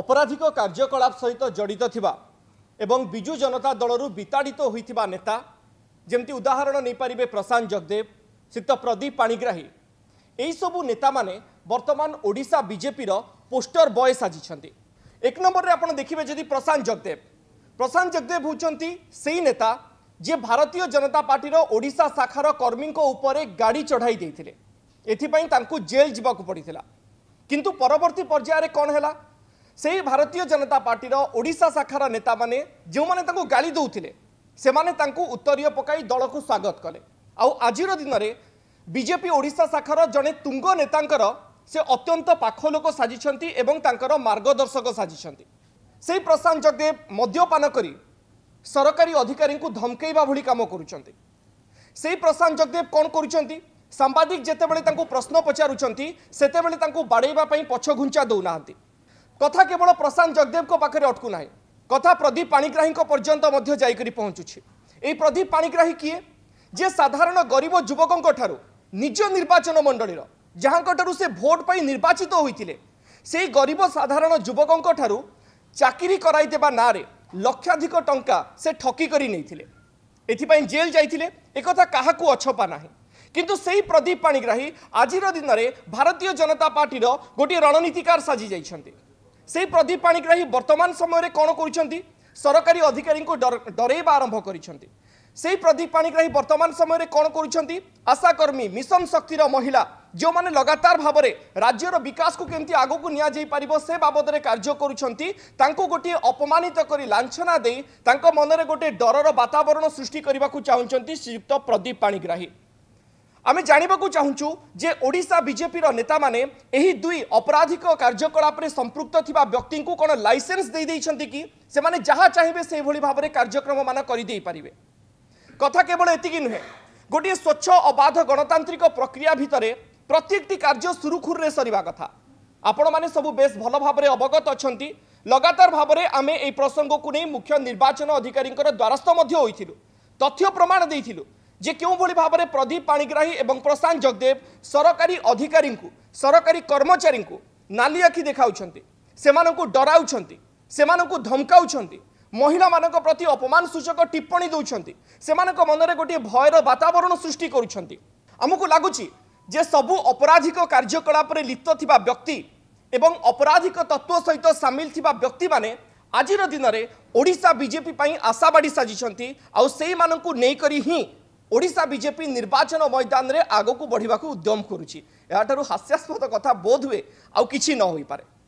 অপরাধিক কার্যকলাপ সহিত জড়িত থিবা এবং বিজু জনতা দলর বিতাড়িত হয়েছে নেতা যেমতি উদাহরণ নিয়ে প্রশান্ত জগদেব সিত প্রদীপ পাণিগ্রাহী এইসবু নেতা মানে বর্তমান ওড়শা বিজেপির পোস্টর বয় সাজিছেন এক নম্বরের আপনার দেখবে যদি প্রশান্ত জগদেব প্রশান্ত জগদেব হচ্ছেন সেই নেতা যে ভারতীয় জনতা পার্টির ওড়শা শাখার কর্মী উপরে গাড়ি চড়াই দিয়ে এপাই তাঁকু জেল যা পড়ে কিন্তু পরবর্তী পর্যায়ে কণ হেলা। সেই ভারতীয় জনতা পার্টির ওড়শা শাখার নেতা মানে যে গাড়ি দেউলে সে উত্তরীয় পকাই দলক স্বাগত কলে আজির দিনের বিজেপি ওড়শা শাখার জনে তুঙ্গ নেতাঙ্কর সে অত্যন্ত পাখ লোক সাজিছেন এবং তাঁর মার্গদর্শক সাজিছেন সেই প্রশান্ত জগদেব মদ্যপান করে সরকারি অধিকারী ধমকাইবা ভি কাম করছেন সেই প্রশান্ত জগদেব কণ করছেন সাংবাদিক যেতবে তাঁর প্রশ্ন পচারুচ্ছেন সেতবে তাঁর বাড়াইবা পছঘুঞ্চা দেউ না কথা কেবল প্রশান্ত জগদেবঙ্ পাখে অটকু না কথা প্রদীপ পাণিগ্রাহী পর্যন্ত যাই করে পৌঁছুছে এই প্রদীপ পাণিগ্রাহী কি যে সাধারণ গরিব যুবক নিজ নির্বাচন মণ্ডলীর যাঙ্কঠার সে ভোট পাই নির্বাচিত হয়েছিল সেই গরিব সাধারণ যুবকঠার চাকরি করাই দেওয়া না লক্ষাধিক টঙ্কা সে ঠকি করে নিয়ে এথিপাই জেল যাই একথা কাহকু অছপা না কিন্তু সেই প্রদীপ পাণিগ্রাহী আজির দিনের ভারতীয় জনতা পার্টির গোটি রণনীতিকার সাজি যাই সেই प्रदीप পাণিকراهি বর্তমান সময়রে কোণ করুচন্তি সরকারি অধিকারী কো ডরেইবা আরম্ভ করুচন্তি সেই प्रदीप পাণিকراهি বর্তমান সময়রে কোণ করুচন্তি আশা কর্মী মিশন শক্তিৰ মহিলা যো মানে লাগাতার ভাবে রাজ্যৰ বিকাশ কো কেমতে আগো কো নিয়া যাই পৰিব সে বাবদৰে কার্য কৰুচন্তি তাকো গটি অপমানিত কৰি লাঞ্চনা দেই তাকো মনেৰে গটি ডৰৰ वातावरण সৃষ্টি কৰিবাকু চাওচন্তি সংযুক্ত प्रदीप পাণিকراهি আমি জাঁয়া চাহুচু যে ওড়শা বিজেপির নেতা মানে এই দুই অপরাধিক কার্যকলাপে সম্পৃক্ত থাকা ব্যক্তি কোণ লাইসেন্স দিয়েছেন কি সে যা চাইবে সেইভাবে ভাবে কার্যক্রম মান করে কথা কেবল এতিকি নুহে গোটিয়ে স্বচ্ছ অবাধ গণতান্ত্রিক প্রক্রিয়া ভিতরে প্রত্যেকটি কার্য সুরুখুরে সরিবা কথা আপনার সব বেশ ভাল ভাবে অবগত অনেক লগাতার ভাবে আমি এই প্রসঙ্গক মুখ্য নির্বাচন অধিকারী দ্বারস্থ হয়েছিল তথ্য প্রমাণ দিয়েছিল ଯେ କେଉଁଭଳି ଭାବରେ ପ୍ରଦୀପ ପାଣିଗ୍ରାହୀ ଏବଂ ପ୍ରଶାନ୍ତ ଜଗଦେବ ସରକାରୀ ଅଧିକାରୀଙ୍କୁ ସରକାରୀ କର୍ମଚାରୀଙ୍କୁ ନାଲି ଆଖି ଦେଖାଉଛନ୍ତି ସେମାନଙ୍କୁ ଡରାଉଛନ୍ତି ସେମାନଙ୍କୁ ଧମକାଉଛନ୍ତି ମହିଳାମାନଙ୍କ ପ୍ରତି ଅପମାନ ସୂଚକ ଟିପ୍ପଣୀ ଦେଉଛନ୍ତି ସେମାନଙ୍କ ମନରେ ଗୋଟିଏ ଭୟର ବାତାବରଣ ସୃଷ୍ଟି କରୁଛନ୍ତି ଆମକୁ ଲାଗୁଛି ଯେ ସବୁ ଅପରାଧିକ କାର୍ଯ୍ୟକଳାପରେ ଲିପ୍ତ ଥିବା ବ୍ୟକ୍ତି ଏବଂ ଅପରାଧିକ ତତ୍ତ୍ୱ ସହିତ ସାମିଲ ଥିବା ବ୍ୟକ୍ତିମାନେ ଆଜିର ଦିନରେ ଓଡ଼ିଶା ବିଜେପି ପାଇଁ ଆଶାବାଡ଼ି ସାଜିଛନ୍ତି ଆଉ ସେଇମାନଙ୍କୁ ନେଇକରି ହିଁ ଓଡ଼ିଶା ବିଜେପି ନିର୍ବାଚନ ମୈଦାନରେ ଆଗକୁ ବଢ଼ିବାକୁ ଉଦ୍ୟମ କରୁଛି ଏହାଠାରୁ ହାସ୍ୟାସ୍ପଦ କଥା ବୋଧ ହୁଏ ଆଉ କିଛି ନ ହୋଇପାରେ